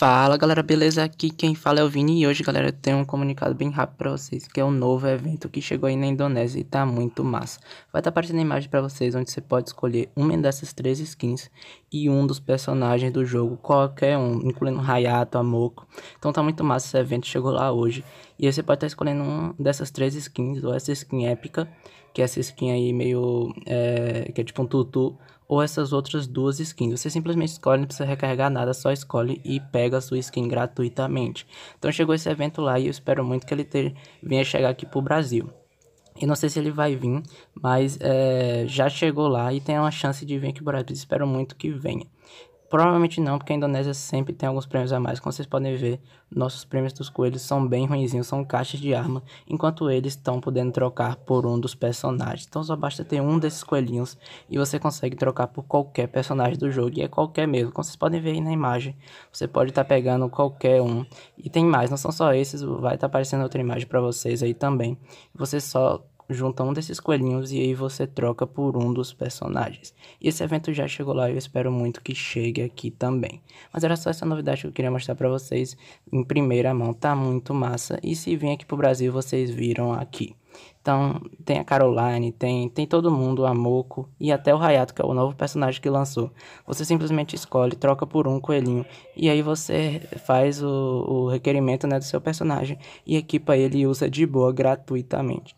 Fala galera, beleza? Aqui quem fala é o Vini e hoje, galera, eu tenho um comunicado bem rápido para vocês, que é um novo evento que chegou aí na Indonésia e tá muito massa. Vai estar tá aparecendo a imagem para vocês onde você pode escolher uma dessas três skins e um dos personagens do jogo, qualquer um, incluindo Hayato, Amoko. Então tá muito massa esse evento, chegou lá hoje. E aí você pode estar tá escolhendo uma dessas três skins, ou essa skin épica, que é essa skin aí meio. É, que é tipo um tutu, ou essas outras duas skins. Você simplesmente escolhe, não precisa recarregar nada, só escolhe e pega a sua skin gratuitamente. Então chegou esse evento lá e eu espero muito que ele ter, venha chegar aqui pro Brasil. E não sei se ele vai vir, mas é, já chegou lá e tem uma chance de vir aqui pro Brasil. Espero muito que venha. Provavelmente não, porque a Indonésia sempre tem alguns prêmios a mais. Como vocês podem ver, nossos prêmios dos coelhos são bem ruinzinhos, são caixas de arma, enquanto eles estão podendo trocar por um dos personagens. Então só basta ter um desses coelhinhos e você consegue trocar por qualquer personagem do jogo, e é qualquer mesmo. Como vocês podem ver aí na imagem, você pode estar tá pegando qualquer um. E tem mais, não são só esses, vai estar tá aparecendo outra imagem para vocês aí também. Você só junta um desses coelhinhos e aí você troca por um dos personagens. E esse evento já chegou lá e eu espero muito que chegue aqui também. Mas era só essa novidade que eu queria mostrar para vocês em primeira mão, tá muito massa. E se vir aqui pro Brasil, vocês viram aqui. Então, tem a Caroline, tem, tem todo mundo, a Moco e até o Rayato, que é o novo personagem que lançou. Você simplesmente escolhe, troca por um coelhinho e aí você faz o, o requerimento né, do seu personagem e equipa ele e usa de boa gratuitamente.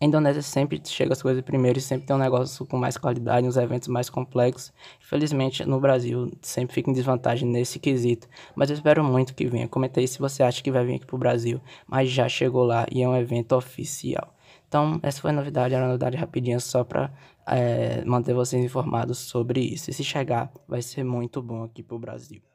A Indonésia sempre chega as coisas primeiro e sempre tem um negócio com mais qualidade, uns eventos mais complexos. Infelizmente, no Brasil, sempre fica em desvantagem nesse quesito. Mas eu espero muito que venha. Comenta aí se você acha que vai vir aqui pro Brasil, mas já chegou lá e é um evento oficial. Então, essa foi a novidade, era uma novidade rapidinha só para é, eh, manter vocês informados sobre isso. E se chegar, vai ser muito bom aqui pro Brasil.